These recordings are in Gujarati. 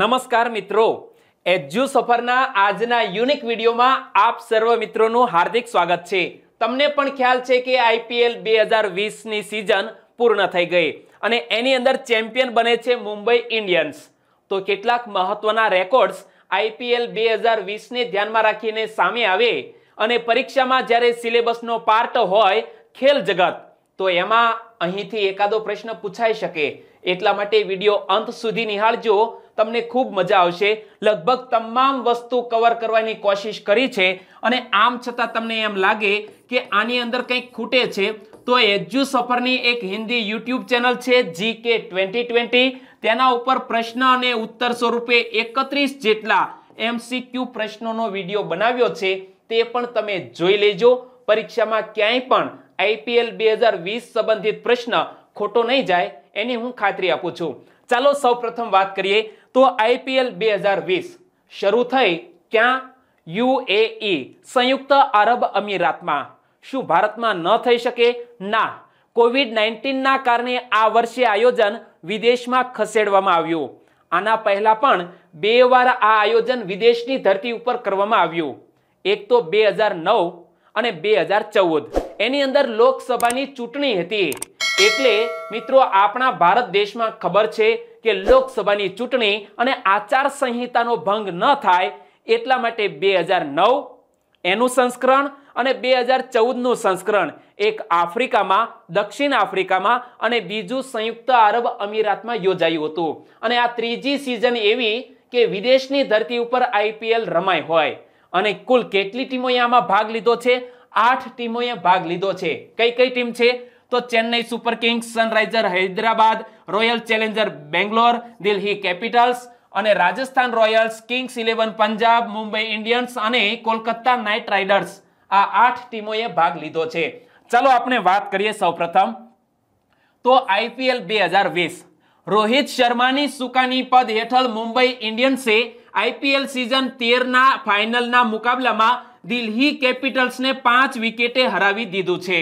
નમસ્કાર મિત્રો એજ્યુ સફરના આજના યુનિક વિડીયોમાં આપ સર્વ મિત્રોનું હાર્દિક સ્વાગત છે તમને પણ ખ્યાલ છે કે આઈપીએલ બે હજાર વીસની સિઝન પૂર્ણ થઈ ગઈ અને એની અંદર ચેમ્પિયન બને છે મુંબઈ ઇન્ડિયન્સ તો કેટલાક મહત્વના રેકોર્ડ્સ આઈપીએલ બે હજાર વીસને ધ્યાનમાં રાખીને સામે આવે અને પરીક્ષામાં જ્યારે સિલેબસનો પાર્ટ હોય ખેલ જગત તો એમાં અહીંથી એકાદો પ્રશ્ન પૂછાઈ શકે એટલા માટે વિડીયો અંત સુધી નિહાળજો તમને ખૂબ મજા આવશે લગભગ તમામ વસ્તુ કવર કરવાની કોશિશ કરી છે અને આમ છતાં તમને એમ લાગે કે આની અંદર કંઈક ખૂટે છે તો એજ્યુ સફરની એક હિન્દી યુટ્યુબ ચેનલ છે જી કે ટ્વેન્ટી ટ્વેન્ટી તેના ઉપર પ્રશ્ન અને ઉત્તર સ્વરૂપે એકત્રીસ જેટલા એમસીક્યુ પ્રશ્નોનો વિડીયો બનાવ્યો છે તે પણ તમે જોઈ લેજો પરીક્ષામાં ક્યાંય પણ આઈપીએલ બે હજાર વીસ સંબંધિત પ્રશ્ન ખોટો નહીં જાય એની હું ખાતરી આપું છું ચાલો સૌ વાત કરીએ તો આઈપીએલ બે હજાર વીસ શરૂ થઈ ક્યાં યુએઈ સંયુક્ત આરબ અમીરાતમાં શું ભારતમાં ન થઈ શકે ના કોવિડ નાઇન્ટીનના કારણે આ વર્ષે આયોજન વિદેશમાં ખસેડવામાં આવ્યું આના પહેલા પણ બે વાર આ આયોજન વિદેશની ધરતી ઉપર કરવામાં આવ્યું એક તો બે હજાર નવ અને બે હજાર ચૌદ એની અંદર લોકસભાની ચૂંટણી હતી એટલે મિત્રો આપણા ભારત દેશમાં ખબર છે કે લોકસભાની ચૂંટણી અને આચાર સંહિતાનો ભંગ ન થાય એટલા માટે બે હજાર નવ એનું સંસ્કરણ અને બે હજાર ચૌદનું સંસ્કરણ એક આફ્રિકામાં દક્ષિણ આફ્રિકામાં અને બીજું સંયુક્ત આરબ અમીરાતમાં યોજાયું હતું અને આ ત્રીજી સિઝન એવી કે વિદેશની ધરતી ઉપર આઈપીએલ રમાય હોય અને કુલ કેટલી ટીમો આમાં ભાગ લીધો છે આઠ ટીમોએ ભાગ લીધો છે કઈ કઈ ટીમ છે તો Chennai Super Kings Sunriser Hyderabad Royal Challenger Bangalore Delhi Capitals અને Rajasthan Royals Kings Eleven Punjab Mumbai Indians અને કોલકાતા નાઇટ રાઇડર્સ આ આઠ ટીમોએ ભાગ લીધો છે ચાલો આપણે વાત કરીએ સૌપ્રથમ તો આઈપીએલ બે હજાર વીસ રોહિત શર્માની સુકાની પદ હેઠળ મુંબઈ ઇન્ડિયન્સે આઈપીએલ સિઝન તેરના ફાઇનલના મુકાબલામાં દિલ્હી કેપિટલ્સને પાંચ વિકેટે હરાવી દીધું છે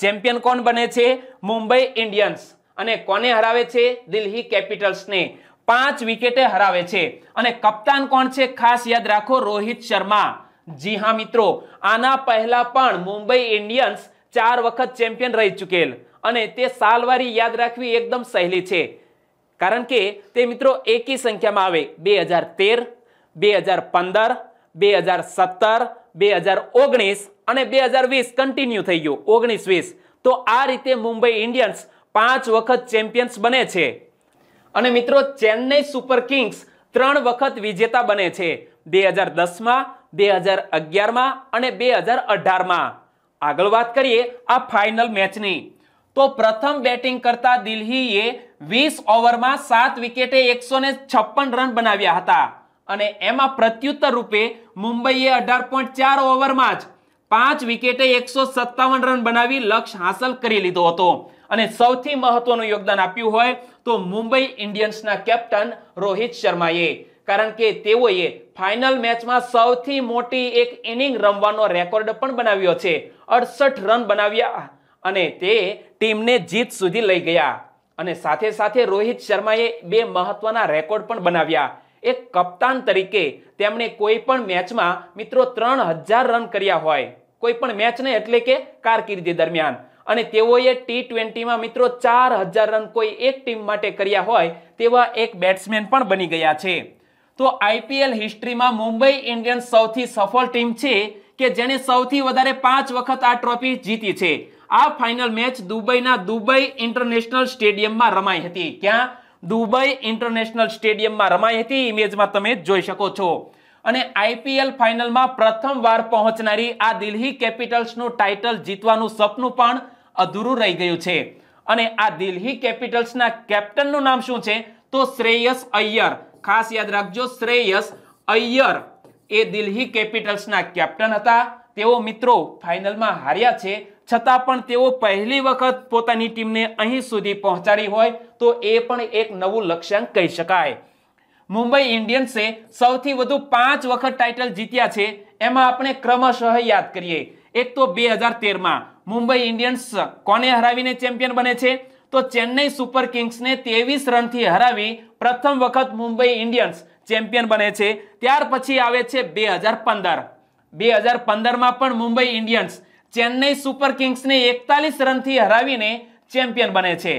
ચેમ્પિયન કોણ બને છે મુંબઈ ઇન્ડિયન્સ અને કોને હરાવે છે દિલ્હી કેપિટલ્સને પાંચ વિકેટે હરાવે છે અને કપ્તાન કોણ છે ખાસ યાદ રાખો રોહિત શર્મા જી હા મિત્રો આના પહેલા પણ મુંબઈ ઇન્ડિયન્સ ચાર વખત ચેમ્પિયન રહી ચૂકેલ અને તે સાલવારી યાદ રાખવી એકદમ સહેલી છે કારણ કે તે મિત્રો એકી સંખ્યામાં આવે બે હજાર તેર બે હજાર પંદર બે હજાર સત્તર બે હજાર ઓગણીસ અને બે હજાર વીસ કન્ટિન્યુ થઈ ગયું ઓગણીસ વીસ તો આ રીતે મુંબઈ ઇન્ડિયન્સ પાંચ વખત ચેમ્પિયન્સ બને છે અને મિત્રો ચેન્નઈ સુપર કિંગ્સ ત્રણ વખત વિજેતા બને છે બે હજાર દસમાં બે હજાર અગિયારમાં અને બે હજાર અઢારમાં આગળ વાત કરીએ આ ફાઇનલ મેચની તો પ્રથમ બેટિંગ કરતા દિલ્હીએ વીસ ઓવરમાં સાત વિકેટે એકસો રન બનાવ્યા હતા અને એમાં પ્રત્યુત્તર રૂપે મુંબઈએ અઢાર પોઈન્ટ ચાર ઓવરમાં જ પાંચ વિકેટે એકસો સત્તાવન રન બનાવી લક્ષ્ય હાંસલ કરી લીધો હતો અને સૌથી મહત્વનું યોગદાન આપ્યું હોય તો મુંબઈ ઇન્ડિયન્સના કેપ્ટન રોહિત શર્માએ કારણ કે તેઓએ ફાઇનલ મેચમાં સૌથી મોટી એક ઇનિંગ રમવાનો રેકોર્ડ પણ બનાવ્યો છે અડસઠ રન બનાવ્યા અને તે ટીમને જીત સુધી લઈ ગયા અને સાથે સાથે રોહિત શર્માએ બે મહત્વના રેકોર્ડ પણ બનાવ્યા એક કપ્તાન તરીકે તેમણે કોઈ પણ મેચમાં મિત્રો ત્રણ હજાર રન કર્યા હોય કોઈ પણ નહીં એટલે કે કારકિર્દી દરમિયાન અને તેઓએ ટી ટ્વેન્ટીમાં મિત્રો ચાર હજાર રન કોઈ એક ટીમ માટે કર્યા હોય તેવા એક બેટ્સમેન પણ બની ગયા છે તો આઈપીએલ હિસ્ટ્રીમાં મુંબઈ ઇન્ડિયન્સ સૌથી સફળ ટીમ છે કે જેણે સૌથી વધારે પાંચ વખત આ ટ્રોફી જીતી છે આ ફાઇનલ મેચ દુબઈના દુબઈ ઇન્ટરનેશનલ સ્ટેડિયમમાં રમાઈ હતી ક્યાં દુબઈ ઇન્ટરનેશનલ સ્ટેડિયમમાં રમાઈ હતી ઇમેજમાં તમે જોઈ શકો છો અને આઈપીએલ ફાઇનલમાં પ્રથમ વાર પહોંચનારી આ દિલ્હી કેપિટલ્સનું ટાઇટલ જીતવાનું સપનું પણ અધૂરું રહી ગયું છે અને આ દિલ્હી કેપિટલ્સના કેપ્ટનનું નામ શું છે તો શ્રેયસ અય્યર ખાસ યાદ રાખજો શ્રેયસ અય્યર એ દિલ્હી કેપિટલ્સના કેપ્ટન હતા તેઓ મિત્રો ફાઇનલમાં હાર્યા છે છતાં પણ તેઓ પહેલી વખત પોતાની ટીમને અહીં સુધી પહોંચાડી હોય તો એ પણ એક નવું લક્ષ્યાંક કહી શકાય મુંબઈ ઇન્ડિયન્સે સૌથી વધુ પાંચ વખત ટાઇટલ જીત્યા છે એમાં આપણે ક્રમશઃ યાદ કરીએ એક તો બે હજાર તેરમાં મુંબઈ ઇન્ડિયન્સ કોને હરાવીને ચેમ્પિયન બને છે તો ચેન્નઈ સુપર કિંગ્સને તેવીસ રનથી હરાવી પ્રથમ વખત મુંબઈ ઇન્ડિયન્સ ચેમ્પિયન બને છે ત્યાર પછી આવે છે બે હજાર પંદર બે હજાર પંદરમાં પણ મુંબઈ ઇન્ડિયન્સ ચેન્નઈ સુપર કિંગ્સને એકતાલીસ રનથી હરાવીને ચેમ્પિયન બને છે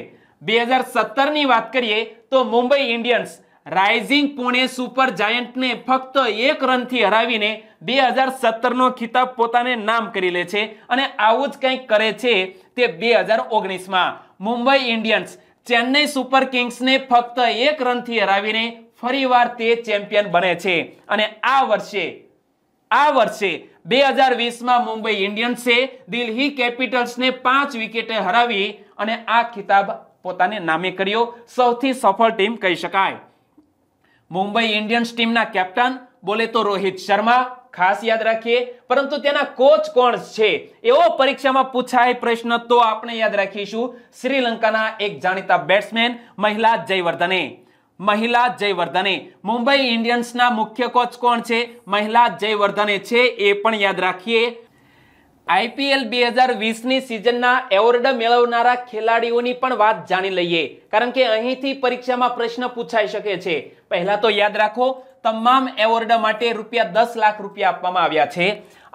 બે હજાર સત્તરની વાત કરીએ તો Mumbai Indians Rising Pune Super જાયન્ટને ફક્ત એક રનથી હરાવીને બે હજાર સત્તરનો ખિતાબ પોતાને નામ કરી લે છે અને આવું જ કંઈક કરે છે તે બે હજાર ઓગણીસમાં મુંબઈ ઇન્ડિયન્સ ચેન્નઈ સુપર કિંગ્સને ફક્ત એક રનથી હરાવીને ફરીવાર તે ચેમ્પિયન બને છે અને આ વર્ષે આ વર્ષે બે હજાર વીસમાં મુંબઈ ઇન્ડિયન્સે દિલ્હી કેપિટલ્સને પાંચ વિકેટે હરાવી અને આ ખિતાબ પોતાને નામે કર્યો સૌથી સફળ ટીમ કહી શકાય મુંબઈ ઇન્ડિયન્સ ટીમના કેપ્ટન બોલે તો રોહિત શર્મા ખાસ યાદ રાખીએ પરંતુ તેના કોચ કોણ છે એવો પરીક્ષામાં પૂછાય પ્રશ્ન તો આપણે યાદ રાખીશું શ્રીલંકાના એક જાણીતા બેટ્સમેન મહિલા જયવર્ધને મહિલા જયવર્ધને મુંબઈ ઇન્ડિયન્સના મુખ્ય કોચ કોણ છે મહિલા જયવર્ધને છે એ પણ યાદ રાખીએ આઈપીએલ બે હજાર વીસની સિઝનના એવોર્ડ મેળવનારા ખેલાડીઓની પણ વાત જાણી લઈએ કારણ કે અહીંથી પરીક્ષામાં પ્રશ્ન પૂછાઈ શકે છે પહેલા તો યાદ રાખો તમામ એવોર્ડ માટે રૂપિયા દસ લાખ રૂપિયા આપવામાં આવ્યા છે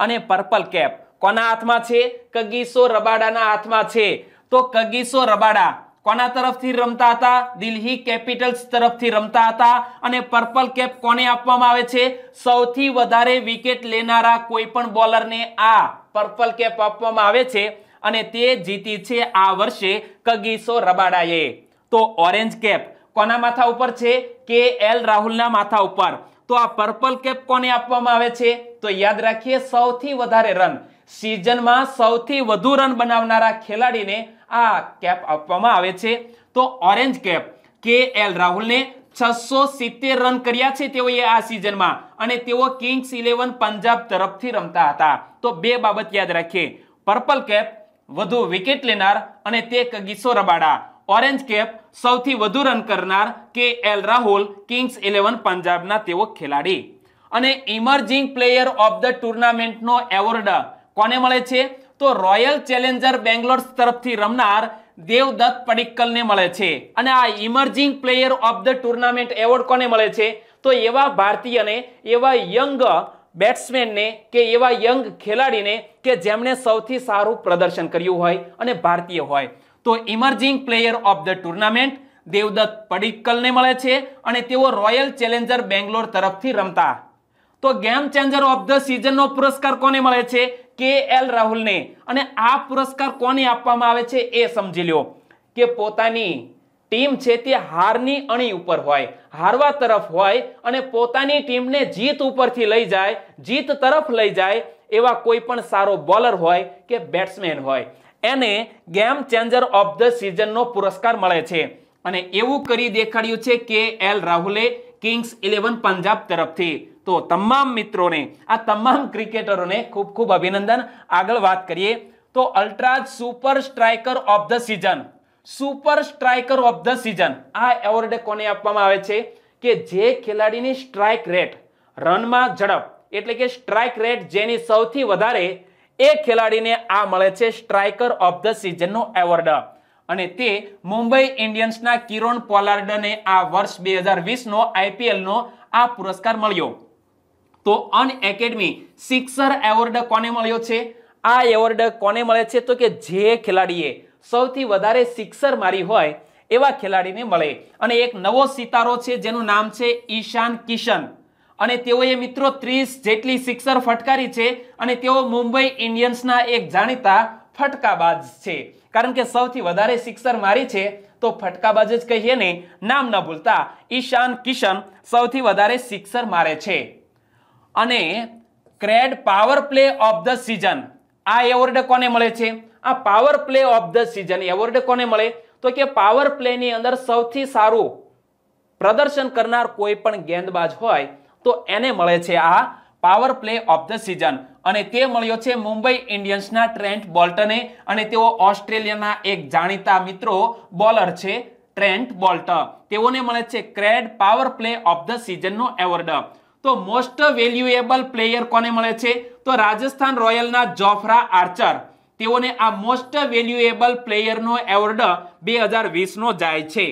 અને પર્પલ કેપ કોના હાથમાં છે કગીસો રબાડાના હાથમાં છે તો કગીસો રબાડા કોના તરફથી રમતા હતા દિલ્હી કેપિટલ્સ તરફથી રમતા હતા અને પર્પલ કેપ કોને આપવામાં આવે છે સૌથી વધારે વિકેટ લેનારા કોઈ પણ બોલરને આ પર્પલ કેપ આપવામાં આવે છે અને તે જીતી છે આ વર્ષે કગીસો રબાડાએ તો ઓરેન્જ કેપ કોના માથા ઉપર છે કે એલ રાહુલના માથા ઉપર તો આ પર્પલ કેપ કોને આપવામાં આવે છે તો યાદ રાખીએ સૌથી વધારે રન સિઝનમાં સૌથી વધુ રન બનાવનારા ખેલાડીને આ કેપ આપવામાં આવે છે તો ઓરેન્જ કેપ કે એલ રાહુલને છસો સિત્તેર રન કર્યા છે તેઓએ આ સિઝનમાં અને તેઓ કિંગ્સ ઇલેવન પંજાબ તરફથી રમતા હતા તો બે બાબત યાદ રાખીએ પર્પલ કેપ વધુ વિકેટ લેનાર અને તે કગીસો રબાડા ઓરેન્જ કેપ સૌથી વધુ રન કરનાર કે એલ રાહુલ કિંગ્સ ઇલેવન પંજાબના તેઓ ખેલાડી અને ઇમર્જિંગ પ્લેયર ઓફ ધ ટુર્નામેન્ટનો એવોર્ડ કોને મળે છે તો રોયલ ચેલેન્જર બેંગ્લોર તરફથી રમનાર દેવદત્ત પડિક્કલને મળે છે અને આ emerging player of the tournament award કોને મળે છે તો એવા ભારતીયને એવા યંગ બેટ્સમેનને કે એવા યંગ ખેલાડીને કે જેમણે સૌથી સારું પ્રદર્શન કર્યું હોય અને ભારતીય હોય તો emerging player of the tournament Devdutt પડિક્કલને મળે છે અને તેઓ રોયલ ચેલેન્જર બેંગ્લોર તરફથી રમતા તો ગેમ ચેન્જર ઓફ ધ સિઝનનો પુરસ્કાર કોને મળે છે કે એલ રાહુલને અને આ પુરસ્કાર કોને આપવામાં આવે છે એ સમજી લ્યો કે પોતાની ટીમ છે તે હારની અણી ઉપર હોય હારવા તરફ હોય અને પોતાની ટીમને જીત ઉપરથી લઈ જાય જીત તરફ લઈ જાય એવા કોઈ પણ સારો બોલર હોય કે બેટ્સમેન હોય એને ગેમ ચેન્જર ઓફ ધ સિઝનનો પુરસ્કાર મળે છે અને એવું કરી દેખાડ્યું છે કે એલ રાહુલે કિંગ્સ ઇલેવન પંજાબ તરફથી તો તમામ મિત્રોને આ તમામ ક્રિકેટરોને ખૂબ ખૂબ અભિનંદન આગળ વાત કરીએ તો અલ્ટ્રાજ super striker of the season super striker of the season આ એવોર્ડ કોને આપવામાં આવે છે કે જે ખેલાડીની સ્ટ્રાઇક રેટ રનમાં ઝડપ એટલે કે સ્ટ્રાઇક રેટ જેની સૌથી વધારે એ ખેલાડીને આ મળે છે સ્ટ્રાઇકર ઓફ ધ સિઝનનો એવોર્ડ અને તે મુંબઈ ઇન્ડિયન્સના કિરોન પોલાર્ડને આ વર્ષ બે હજાર વીસનો આઈપીએલનો આ પુરસ્કાર મળ્યો તો અન એકેડમી સિક્સર એવોર્ડ કોને મળ્યો છે આ એવોર્ડ કોને મળે છે તો કે જે ખેલાડીએ સૌથી વધારે સિક્સર મારી હોય એવા ખેલાડીને મળે અને એક નવો સિતારો છે જેનું નામ છે ઈશાન કિશન અને તેઓએ મિત્રો ત્રીસ જેટલી સિક્સર ફટકારી છે અને તેઓ મુંબઈ ઇન્ડિયન્સના એક જાણીતા ફટકાબાજ છે કારણ કે સૌથી વધારે સિક્સર મારી છે તો ફટકાબાજ જ કહીએ ને નામ ન ભૂલતા ઈશાન કિશન સૌથી વધારે સિક્સર મારે છે અને CRED power play of the season આ એવોર્ડ કોને મળે છે આ power play of the season award કોને મળે તો કે પાવર પ્લેની અંદર સૌથી સારું પ્રદર્શન કરનાર કોઈ પણ ગેંદબાજ હોય તો એને મળે છે આ power play of the season અને તે મળ્યો છે મુંબઈ ઇન્ડિયન્સના ટ્રેન્ટ બોલ્ટને અને તેઓ ઓસ્ટ્રેલિયાના એક જાણીતા મિત્રો બોલર છે ટ્રેન્ટ બોલ્ટ તેઓને મળે છે CRED power play of the સિઝનનો એવોર્ડ તો મોસ્ટ વેલ્યુએબલ પ્લેયર કોને મળે છે તો રાજસ્થાન રોયલના જોફરા આર્ચર તેઓને આ મોસ્ટ વેલ્યુએબલ પ્લેયરનો એવોર્ડ બે હજાર વીસનો જાય છે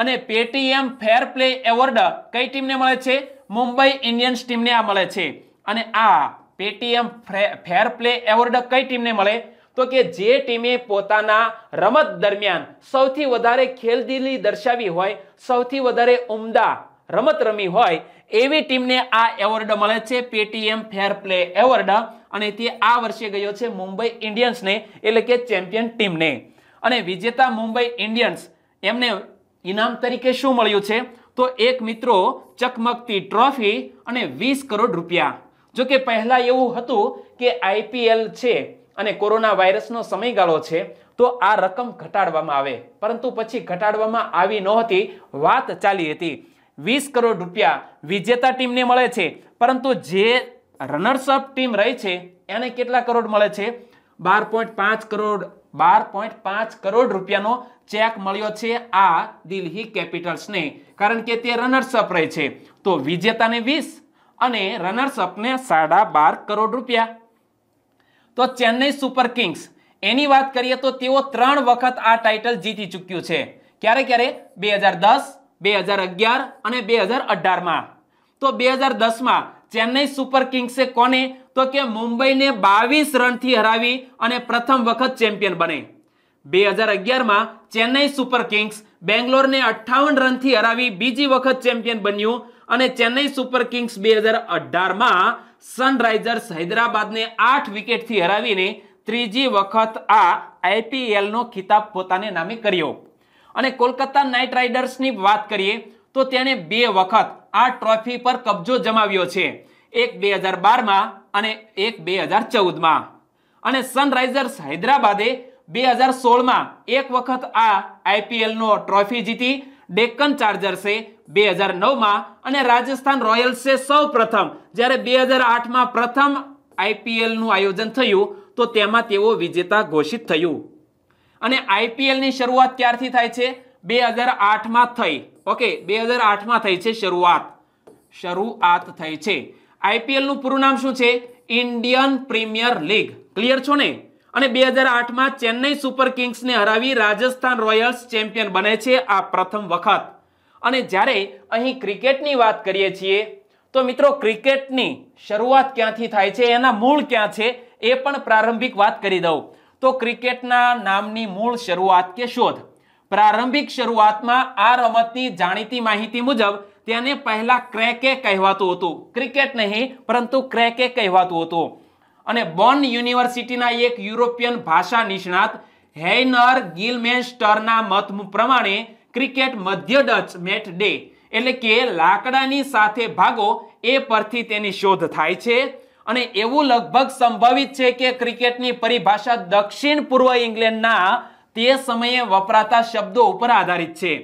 અને પેટીએમ ફેર પ્લે એવોર્ડ કઈ ટીમને મળે છે મુંબઈ ઇન્ડિયન્સ ટીમને આ મળે છે અને આ પેટીએમ ફેર પ્લે એવોર્ડ કઈ ટીમને મળે તો કે જે ટીમે પોતાના રમત દરમિયાન સૌથી વધારે ખેલદીલી દર્શાવી હોય સૌથી વધારે ઉમદા રમત રમી હોય એવી ટીમને આ એવોર્ડ મળે છે પેટીએમ ફેર પ્લે એવોર્ડ અને તે આ વર્ષે ગયો છે મુંબઈ ઇન્ડિયન્સને એટલે કે ચેમ્પિયન ટીમને અને વિજેતા મુંબઈ ઇન્ડિયન્સ એમને ઇનામ તરીકે શું મળ્યું છે તો એક મિત્રો ચકમકતી ટ્રોફી અને વીસ કરોડ રૂપિયા જો કે પહેલાં એવું હતું કે આઈપીએલ છે અને કોરોના વાયરસનો સમયગાળો છે તો આ રકમ ઘટાડવામાં આવે પરંતુ પછી ઘટાડવામાં આવી નહોતી વાત ચાલી હતી વીસ કરોડ રૂપિયા વિજેતા ટીમને મળે છે પરંતુ જે રનર્સઅપ ટીમ રહી છે એને કેટલા કરોડ મળે છે બાર પોઈન્ટ પાંચ કરોડ બાર પોઈન્ટ પાંચ કરોડ રૂપિયાનો ચેક મળ્યો છે આ દિલ્હી કેપિટલ્સને કારણ કે તે રનર્સઅપ રહે છે તો વિજેતાને વીસ અને રનર્સઅપને સાડા બાર કરોડ રૂપિયા તો ચેન્નઈ સુપર કિંગ્સ એની વાત કરીએ તો તેઓ ત્રણ વખત આ ટાઇટલ જીતી ચૂક્યું છે ક્યારે ક્યારે બે હજાર દસ બે હજાર અગિયાર અને બે હજાર અઢારમાં તો બે હજાર દસમાં ચેન્નઈ સુપર કિંગ્સે કોને તો કે મુંબઈને બાવીસ રનથી હરાવી અને પ્રથમ વખત ચેમ્પિયન બને બે હજાર અગિયારમાં ચેન્નઈ સુપર કિંગ્સ બેંગ્લોરને અઠ્ઠાવન રનથી હરાવી બીજી વખત ચેમ્પિયન બન્યું અને ચેન્નઈ સુપર કિંગ્સ બે હજાર અઢારમાં સનરાઇઝર્સ હૈદરાબાદને આઠ વિકેટથી હરાવીને ત્રીજી વખત આ આઈપીએલનો ખિતાબ પોતાને નામે કર્યો અને કોલકાતા નાઇટ રાઇડર્સની વાત કરીએ તો તેણે બે વખત આ ટ્રોફી પર કબજો જમાવ્યો છે એક બે હજાર બારમાં અને એક બે હજાર ચૌદમાં અને સનરાઇઝર્સ હૈદરાબાદે બે હજાર સોળમાં એક વખત આ આઈપીએલનો ટ્રોફી જીતી ડેક્કન ચાર્જર્સે બે હજાર નવમાં અને રાજસ્થાન રોયલ્સે સૌ પ્રથમ જ્યારે બે હજાર આઠમાં પ્રથમ આઈપીએલનું આયોજન થયું તો તેમાં તેઓ વિજેતા ઘોષિત થયું અને આઈપીએલની શરૂઆત ક્યારથી થાય છે બે હજાર આઠમાં થઈ ઓકે બે હજાર આઠમાં થઈ છે શરૂઆત શરૂઆત થઈ છે આઈપીએલનું પૂરું નામ શું છે ઇન્ડિયન પ્રીમિયર લીગ ક્લિયર છો ને અને બે હજાર આઠમાં ચેન્નઈ સુપર કિંગ્સને હરાવી રાજસ્થાન રોયલ્સ ચેમ્પિયન બને છે આ પ્રથમ વખત અને જ્યારે અહીં ક્રિકેટની વાત કરીએ છીએ તો મિત્રો ક્રિકેટની શરૂઆત ક્યાંથી થાય છે એના મૂળ ક્યાં છે એ પણ પ્રારંભિક વાત કરી દઉં તો ક્રિકેટના નામની મૂળ શરૂઆત કે શોધ પ્રારંભિક શરૂઆતમાં આ રમતની જાણીતી માહિતી મુજબ તેને પહેલા ક્રેકે કહેવાતું હતું ક્રિકેટ નહીં પરંતુ ક્રેકે કહેવાતું હતું અને બોન યુનિવર્સિટીના એક યુરોપિયન ભાષા નિષ્ણાત હેઇનર ગિલમેન્સ્ટરના મત પ્રમાણે ક્રિકેટ મધ્ય ડચ મેટ ડે એટલે કે લાકડાની સાથે ભાગો એ પરથી તેની શોધ થાય છે અને એવું લગભગ સંભવિત છે કે ક્રિકેટની પરિભાષા દક્ષિણ પૂર્વ ઇંગ્લેન્ડના તે સમયે વપરાતા શબ્દો ઉપર આધારિત છે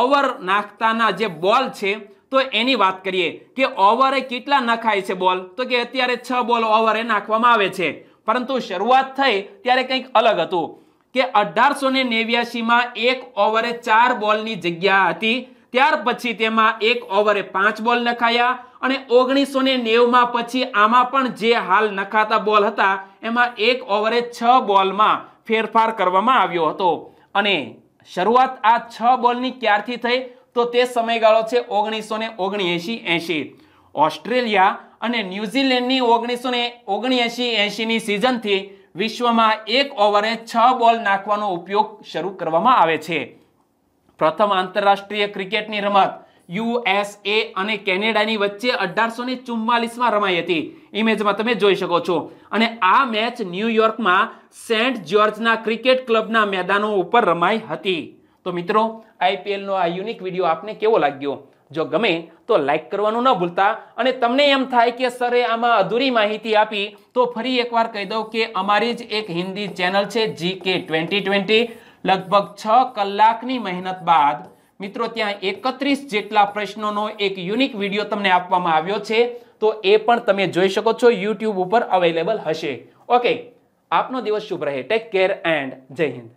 ઓવર નાખતાના જે બોલ છે તો એની વાત કરીએ કે ઓવરે કેટલા નખાય છે બોલ તો કે અત્યારે છ બોલ ઓવરે નાખવામાં આવે છે પરંતુ શરૂઆત થઈ ત્યારે કંઈક અલગ હતું કે અઢારસો ને નેવ્યાસીમાં એક ઓવરે ચાર બોલની જગ્યા હતી ત્યાર પછી તેમાં એક ઓવરે પાંચ બોલ નખાયા અને ઓગણીસો ને નેવમાં પછી આમાં પણ જે હાલ નખાતા બોલ હતા એમાં એક ઓવરે છ બોલમાં ફેરફાર કરવામાં આવ્યો હતો અને શરૂઆત આ છ બોલની ક્યારથી થઈ તો તે સમયગાળો છે ઓગણીસો ને ઓગણએંશી એંશી ઓસ્ટ્રેલિયા અને ન્યૂઝીલેન્ડની ઓગણીસો ને ઓગણએંશી એંશીની સિઝનથી વિશ્વમાં એક ઓવરે છ બોલ નાખવાનો ઉપયોગ શરૂ કરવામાં આવે છે પ્રથમ આંતરરાષ્ટ્રીય ક્રિકેટની રમત યુએસએ અને કેનેડાની વચ્ચે અઢારસો ને ચુમ્માલીસમાં રમાઈ હતી ઇમેજમાં તમે જોઈ શકો છો અને આ મેચ ન્યૂયોર્કમાં સેન્ટ જ્યોર્જના ક્રિકેટ ક્લબના મેદાનો ઉપર રમાઈ હતી તો મિત્રો આઈપીએલનો આ યુનિક વિડીયો આપને કેવો લાગ્યો જો ગમે તો લાઈક કરવાનું ન ભૂલતા અને તમને એમ થાય કે સરે આમાં અધૂરી માહિતી આપી તો ફરી એકવાર કહી દઉં કે અમારી જ એક હિન્દી ચેનલ છે જી કે ટ્વેન્ટી ટ્વેન્ટી લગભગ છ કલાકની મહેનત બાદ મિત્રો ત્યાં એકત્રીસ જેટલા પ્રશ્નોનો એક યુનિક વિડીયો તમને આપવામાં આવ્યો છે તો એ પણ તમે જોઈ શકો છો યુટ્યુબ ઉપર અવેલેબલ હશે ઓકે આપનો દિવસ શુભ રહે ટેક કેર એન્ડ જય હિન્દ